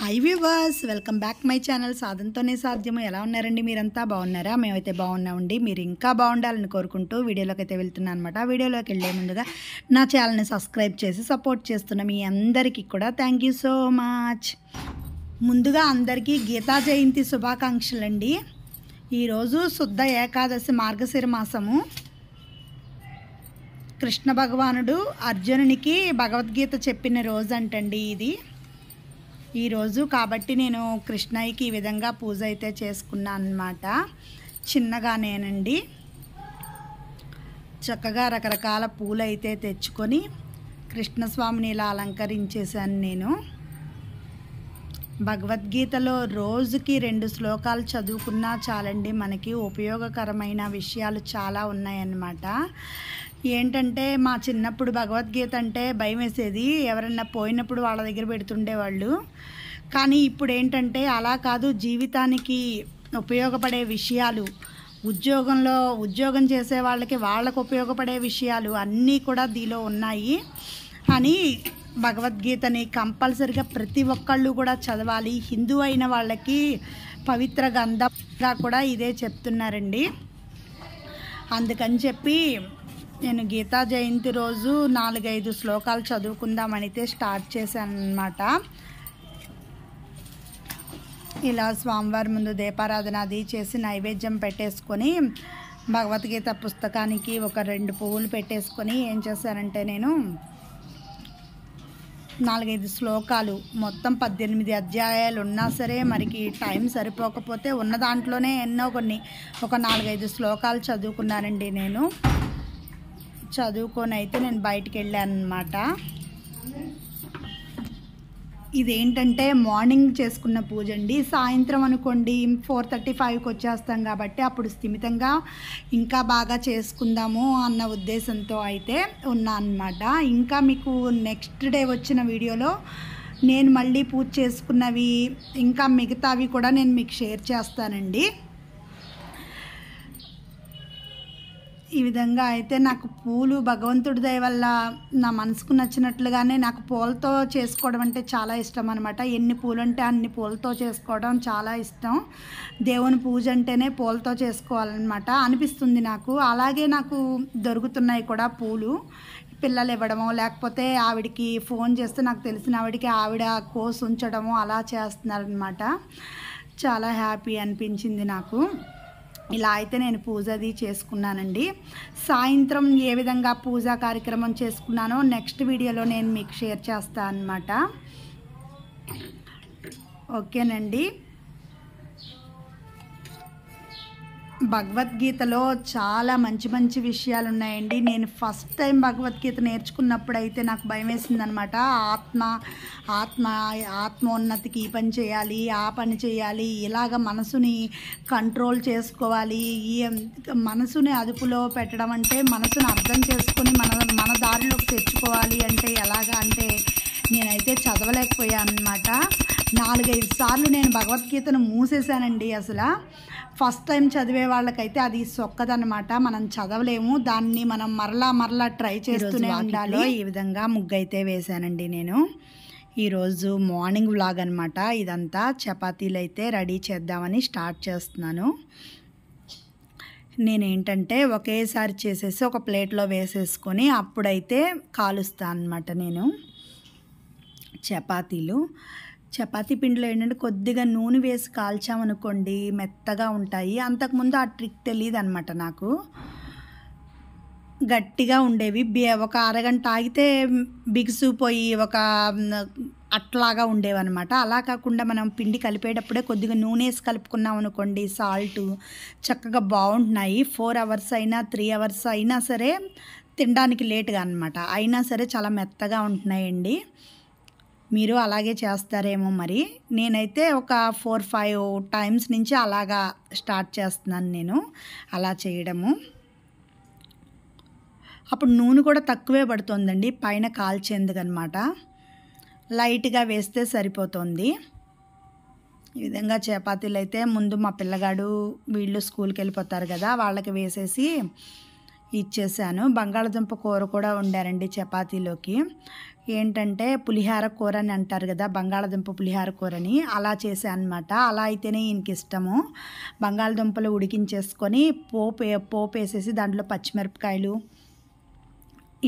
high వివాస్ welcome back my channel సాధనతోనే సాధ్యము ఎలా ఉన్నారండి మీరంతా బాగున్నారా మేమైతే బాగున్నామండి మీరు ఇంకా బాగుండాలని కోరుకుంటూ వీడియోలోకి అయితే వెళ్తున్నాను అనమాట వీడియోలోకి వెళ్ళే ముందుగా నా ఛానల్ని సబ్స్క్రైబ్ చేసి సపోర్ట్ చేస్తున్న మీ అందరికీ కూడా థ్యాంక్ సో మచ్ ముందుగా అందరికీ గీతా జయంతి శుభాకాంక్షలు అండి ఈరోజు శుద్ధ ఏకాదశి మార్గశిర మాసము కృష్ణ భగవానుడు అర్జునునికి భగవద్గీత చెప్పిన రోజు అంటండి ఇది ఈరోజు కాబట్టి నేను కృష్ణయ్యకి ఈ విధంగా పూజ అయితే చేసుకున్నాను అనమాట నేనండి చక్కగా రకరకాల పూలు అయితే తెచ్చుకొని కృష్ణస్వామిని ఇలా అలంకరించేశాను నేను భగవద్గీతలో రోజుకి రెండు శ్లోకాలు చదువుకున్నా చాలండి మనకి ఉపయోగకరమైన విషయాలు చాలా ఉన్నాయన్నమాట ఏంటంటే మా చిన్నప్పుడు భగవద్గీత అంటే భయం వేసేది ఎవరన్నా పోయినప్పుడు వాళ్ళ దగ్గర పెడుతుండేవాళ్ళు కానీ ఇప్పుడు ఏంటంటే అలా కాదు జీవితానికి ఉపయోగపడే విషయాలు ఉద్యోగంలో ఉద్యోగం చేసే వాళ్ళకి వాళ్ళకు ఉపయోగపడే విషయాలు అన్నీ కూడా దీలో ఉన్నాయి అని భగవద్గీతని కంపల్సరిగా ప్రతి ఒక్కళ్ళు కూడా చదవాలి హిందూ అయిన వాళ్ళకి పవిత్ర గంధంగా కూడా ఇదే చెప్తున్నారండి అందుకని చెప్పి నేను గీతా జయంతి రోజు నాలుగైదు శ్లోకాలు చదువుకుందామనైతే స్టార్ట్ చేశాను అనమాట ఇలా స్వామివారి ముందు దీపారాధన అది చేసి నైవేద్యం పెట్టేసుకొని భగవద్గీత పుస్తకానికి ఒక రెండు పువ్వులు పెట్టేసుకొని ఏం చేశానంటే నేను నాలుగైదు శ్లోకాలు మొత్తం పద్దెనిమిది అధ్యాయాలు ఉన్నా సరే మనకి టైం సరిపోకపోతే ఉన్న దాంట్లోనే ఎన్నో కొన్ని ఒక నాలుగైదు శ్లోకాలు చదువుకున్నానండి నేను చదువుకొని అయితే నేను బయటికి వెళ్ళాను అనమాట ఇదేంటంటే మార్నింగ్ చేసుకున్న పూజ అండి సాయంత్రం అనుకోండి ఫోర్ థర్టీ ఫైవ్కి వచ్చేస్తాం కాబట్టి అప్పుడు స్థిమితంగా ఇంకా బాగా చేసుకుందాము అన్న ఉద్దేశంతో అయితే ఉన్నా అనమాట ఇంకా మీకు నెక్స్ట్ డే వచ్చిన వీడియోలో నేను మళ్ళీ పూజ చేసుకున్నవి ఇంకా మిగతావి కూడా నేను మీకు షేర్ చేస్తానండి ఈ విధంగా అయితే నాకు పూలు భగవంతుడి దయ వల్ల నా మనసుకు నచ్చినట్లుగానే నాకు పూలతో చేసుకోవడం అంటే చాలా ఇష్టం అనమాట ఎన్ని పూలు అంటే అన్ని పూలతో చేసుకోవడం చాలా ఇష్టం దేవుని పూజ అంటేనే పూలతో చేసుకోవాలన్నమాట అనిపిస్తుంది నాకు అలాగే నాకు దొరుకుతున్నాయి కూడా పూలు పిల్లలు ఇవ్వడమో లేకపోతే ఆవిడికి ఫోన్ చేస్తే నాకు తెలిసిన ఆవిడికి ఆవిడ కోసి ఉంచడము అలా చేస్తున్నారనమాట చాలా హ్యాపీ అనిపించింది నాకు ఇలా అయితే నేను పూజ అది చేసుకున్నానండి సాయంత్రం ఏ విధంగా పూజా కార్యక్రమం చేసుకున్నానో నెక్స్ట్ వీడియోలో నేను మీకు షేర్ చేస్తాను అనమాట ఓకేనండి భగవద్గీతలో చాలా మంచి మంచి విషయాలు ఉన్నాయండి నేను ఫస్ట్ టైం భగవద్గీత నేర్చుకున్నప్పుడు అయితే నాకు భయం వేసిందనమాట ఆత్మ ఆత్మ ఆత్మోన్నతికి ఈ పని చేయాలి ఆ పని చేయాలి ఇలాగ మనసుని కంట్రోల్ చేసుకోవాలి ఈ మనసుని అదుపులో పెట్టడం అంటే మనసును అర్థం చేసుకుని మన మన దారిలోకి తెచ్చుకోవాలి అంటే ఎలాగా అంటే నేనైతే చదవలేకపోయాను అనమాట నాలుగైదు సార్లు నేను భగవద్గీతను మూసేశానండి అసలు ఫస్ట్ టైం చదివే వాళ్ళకైతే అది సొక్కదనమాట మనం చదవలేము దాన్ని మనం మరలా మరలా ట్రై చేస్తూనే ఉండాలి ఈ విధంగా ముగ్గైతే వేశానండి నేను ఈరోజు మార్నింగ్ వ్లాగ్ అనమాట ఇదంతా చపాతీలు అయితే రెడీ చేద్దామని స్టార్ట్ చేస్తున్నాను నేనేంటంటే ఒకేసారి చేసేసి ఒక ప్లేట్లో వేసేసుకొని అప్పుడైతే కాలుస్తాను అనమాట నేను చపాతీలు చపాతీ పిండిలో ఏంటంటే కొద్దిగా నూనె వేసి కాల్చామనుకోండి మెత్తగా ఉంటాయి అంతకుముందు ఆ ట్రిక్ తెలియదు అనమాట నాకు గట్టిగా ఉండేవి ఒక అరగంట ఆగితే బిగుసిపోయి ఒక అట్లాగా ఉండేవన్నమాట అలా కాకుండా మనం పిండి కలిపేటప్పుడే కొద్దిగా నూనె వేసి కలుపుకున్నాం అనుకోండి సాల్ట్ చక్కగా బాగుంటున్నాయి ఫోర్ అవర్స్ అయినా త్రీ అవర్స్ అయినా సరే తినడానికి లేట్గా అనమాట అయినా సరే చాలా మెత్తగా ఉంటున్నాయండి మీరు అలాగే చేస్తారేమో మరి నేనైతే ఒక ఫోర్ ఫైవ్ టైమ్స్ నుంచి అలాగా స్టార్ట్ చేస్తున్నాను నేను అలా చేయడము అప్పుడు నూనె కూడా తక్కువే పడుతుందండి పైన కాల్చేందుకనమాట లైట్గా వేస్తే సరిపోతుంది ఈ విధంగా చపాతీలు అయితే ముందు మా పిల్లగాడు వీళ్ళు స్కూల్కి వెళ్ళిపోతారు కదా వాళ్ళకి వేసేసి ఇచ్చేసాను బంగాళదుంప కూర కూడా ఉండారండి చపాతీలోకి ఏంటంటే పులిహార కూర అని అంటారు కదా బంగాళదుంప పులిహార కూరని అలా చేశానమాట అనమాట అలా అయితేనే ఈయనకి ఇష్టము బంగాళదుంపలు ఉడికించేసుకొని పోపు పోపు వేసేసి దాంట్లో పచ్చిమిరపకాయలు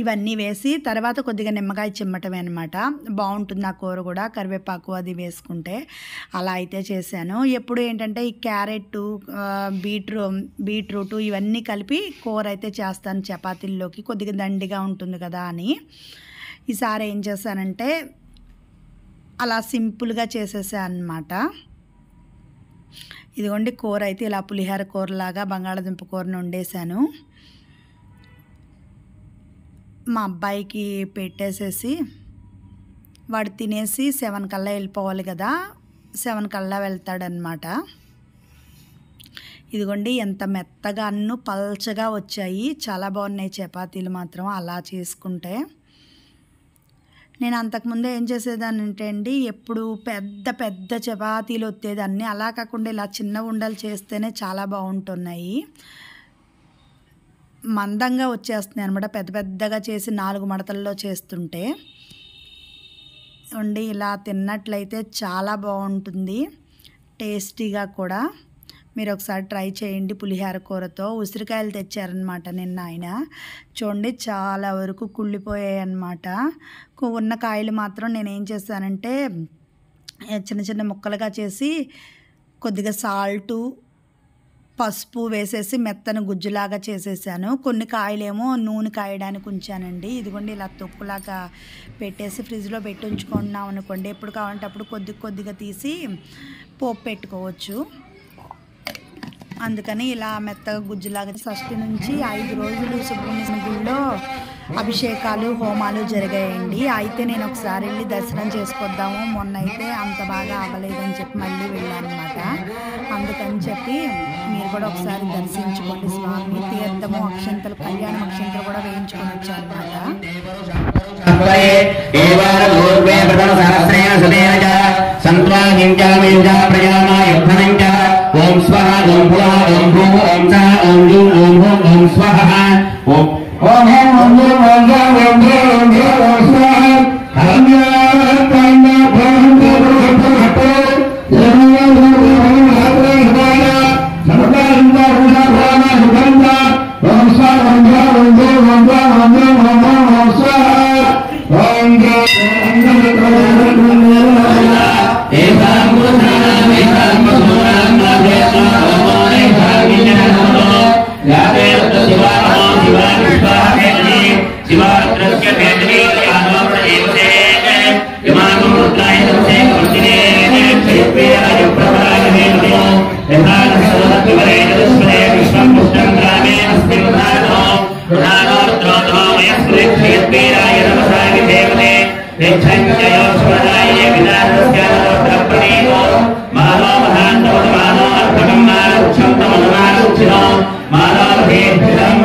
ఇవన్నీ వేసి తర్వాత కొద్దిగా నిమ్మకాయ చిమ్మటమే అనమాట బాగుంటుంది ఆ కూర కూడా కరివేపాకు అది వేసుకుంటే అలా అయితే చేశాను ఎప్పుడు ఏంటంటే ఈ క్యారెట్ బీట్రూ బీట్రూట్ ఇవన్నీ కలిపి కూర అయితే చేస్తాను చపాతీల్లోకి కొద్దిగా దండిగా ఉంటుంది కదా అని ఈసారి ఏం చేశానంటే అలా సింపుల్గా చేసేసాను అనమాట ఇదిగోండి కూర అయితే ఇలా పులిహోర కూరలాగా బంగాళాదుంప కూరను వండేశాను మా అబ్బాయికి పెట్టేసేసి వాడు తినేసి సెవెన్ కల్లా వెళ్ళిపోవాలి కదా సెవెన్ కల్లా వెళ్తాడనమాట ఇదిగోండి ఎంత మెత్తగా అన్ను పల్చగా వచ్చాయి చాలా బాగున్నాయి చపాతీలు మాత్రం అలా చేసుకుంటే నేను అంతకుముందు ఏం చేసేదాన్ని అంటే అండి ఎప్పుడు పెద్ద పెద్ద చపాతీలు వచ్చేదాన్ని అలా కాకుండా ఇలా చిన్న ఉండలు చేస్తేనే చాలా బాగుంటున్నాయి మందంగా వచ్చేస్తున్నాయి అనమాట పెద్ద పెద్దగా చేసి నాలుగు మడతల్లో చేస్తుంటే ఉండి ఇలా తిన్నట్లయితే చాలా బాగుంటుంది టేస్టీగా కూడా మీరు ఒకసారి ట్రై చేయండి పులిహార కూరతో ఉసిరికాయలు తెచ్చారనమాట నిన్న ఆయన చూడండి చాలా వరకు కుళ్ళిపోయాయి అనమాట ఉన్న కాయలు మాత్రం నేనేం చేస్తానంటే చేశానంటే చిన్న చిన్న ముక్కలుగా చేసి కొద్దిగా సాల్టు పసుపు వేసేసి మెత్తని గుజ్జులాగా చేసేసాను కొన్ని కాయలేమో నూనె కాయడానికి ఉంచానండి ఇదిగోండి ఇలా తొక్కులాగా పెట్టేసి ఫ్రిడ్జ్లో పెట్టి ఉంచుకున్నాం అనుకోండి ఎప్పుడు కావాలంటే అప్పుడు కొద్ది కొద్దిగా తీసి పోపు పెట్టుకోవచ్చు అందుకని ఇలా మెత్తగా గుజ్జులాగా షష్టి నుంచి ఐదు రోజులు సుబ్రహ్మణ్య గుడిలో అభిషేకాలు హోమాలు జరిగాయండి అయితే నేను ఒకసారి వెళ్ళి దర్శనం చేసుకొద్దాము మొన్న అయితే అంత బాగా అవ్వలేదని చెప్పి మళ్ళీ వెళ్ళాను అనమాట అందుకని చెప్పి మీరు కూడా ఒకసారి దర్శించుకోండి స్వామి తీర్థము అక్షంతలు కళ్యాణం అక్షంతలు కూడా వేయించుకొని అనమాట Mara Pitam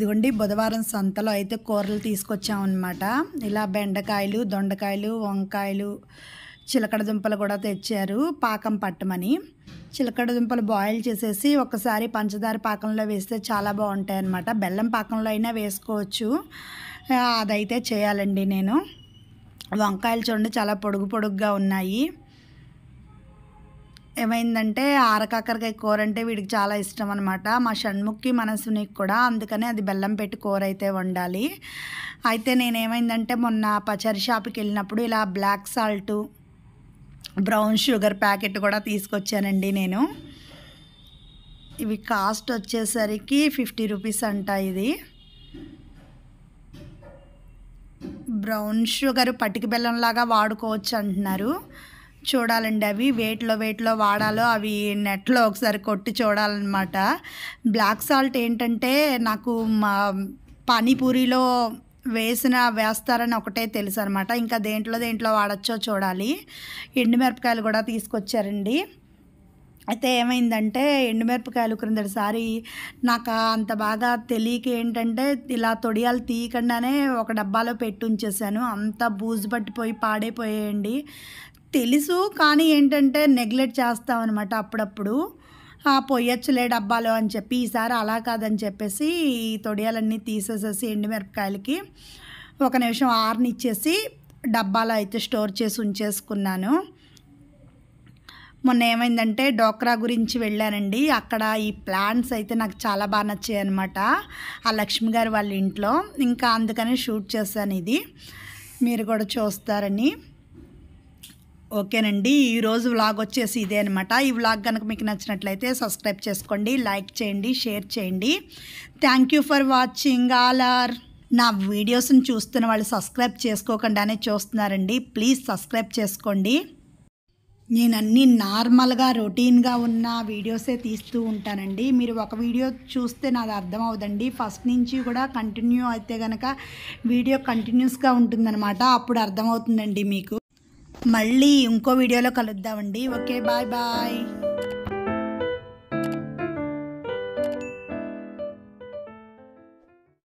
ఇదిగోండి బుధవారం సంతలో అయితే కూరలు తీసుకొచ్చామన్నమాట ఇలా బెండకాయలు దొండకాయలు వంకాయలు చిలకడ దుంపలు కూడా తెచ్చారు పాకం పట్టమని చిలకడ దుంపలు బాయిల్ చేసేసి ఒకసారి పంచదార పాకంలో వేస్తే చాలా బాగుంటాయి అన్నమాట బెల్లం పాకంలో అయినా వేసుకోవచ్చు అదైతే చేయాలండి నేను వంకాయలు చూడండి చాలా పొడుగు పొడుగ్గా ఉన్నాయి ఏమైందంటే ఆరకాకరకాయ కూర అంటే వీడికి చాలా ఇష్టం అనమాట మా షణ్ముఖి మనసునికి కూడా అందుకనే అది బెల్లం పెట్టి కూర అయితే వండాలి అయితే నేనేమైందంటే మొన్న పచరి షాప్కి వెళ్ళినప్పుడు ఇలా black salt brown sugar packet కూడా తీసుకొచ్చానండి నేను ఇవి కాస్ట్ వచ్చేసరికి ఫిఫ్టీ రూపీస్ అంట ఇది బ్రౌన్ షుగర్ పటికి బెల్లంలాగా వాడుకోవచ్చు అంటున్నారు చూడాలండి అవి వేటిలో వేటిలో వాడాలో అవి నెట్లో ఒకసారి కొట్టి చూడాలన్నమాట బ్లాక్ సాల్ట్ ఏంటంటే నాకు మా పానీపూరిలో వేసిన వేస్తారని ఒకటే తెలుసు అనమాట ఇంకా దేంట్లో దేంట్లో వాడచ్చో చూడాలి ఎండుమిరపకాయలు కూడా తీసుకొచ్చారండి అయితే ఏమైందంటే ఎండుమిరపకాయలు క్రిందటిసారి నాకు అంత బాగా తెలియక ఏంటంటే ఇలా తొడియాలు తీయకుండానే ఒక డబ్బాలో పెట్టి ఉంచేసాను అంతా బూజు పట్టిపోయి పాడైపోయాయండి తెలుసు కానీ ఏంటంటే నెగ్లెక్ట్ చేస్తామన్నమాట అప్పుడప్పుడు పొయ్యొచ్చులే డబ్బాలో అని చెప్పి ఈసారి అలా కాదని చెప్పేసి ఈ తొడియాలన్నీ తీసేసేసి ఎండుమిరపకాయలకి ఒక నిమిషం ఆరనిచ్చేసి డబ్బాలో అయితే స్టోర్ చేసి ఉంచేసుకున్నాను మొన్న ఏమైందంటే డోక్రా గురించి వెళ్ళానండి అక్కడ ఈ ప్లాంట్స్ అయితే నాకు చాలా బాగా నచ్చాయి అనమాట ఆ లక్ష్మి గారు వాళ్ళ ఇంట్లో ఇంకా అందుకనే షూట్ చేశాను ఇది మీరు కూడా చూస్తారని ఓకేనండి ఈరోజు వ్లాగ్ వచ్చేసి ఇదే అనమాట ఈ వ్లాగ్ కనుక మీకు నచ్చినట్లయితే సబ్స్క్రైబ్ చేసుకోండి లైక్ చేయండి షేర్ చేయండి thank you for watching all ఆర్ నా వీడియోస్ని చూస్తున్న వాళ్ళు సబ్స్క్రైబ్ చేసుకోకుండానే చూస్తున్నారండి ప్లీజ్ సబ్స్క్రైబ్ చేసుకోండి నేను అన్నీ నార్మల్గా రొటీన్గా ఉన్న వీడియోసే తీస్తూ ఉంటానండి మీరు ఒక వీడియో చూస్తే నాది అర్థం అవుదండి ఫస్ట్ నుంచి కూడా కంటిన్యూ అయితే కనుక వీడియో కంటిన్యూస్గా ఉంటుందన్నమాట అప్పుడు అర్థమవుతుందండి మీకు మళ్ళీ ఇంకో వీడియోలో కలుద్దామండి ఓకే బాయ్ బాయ్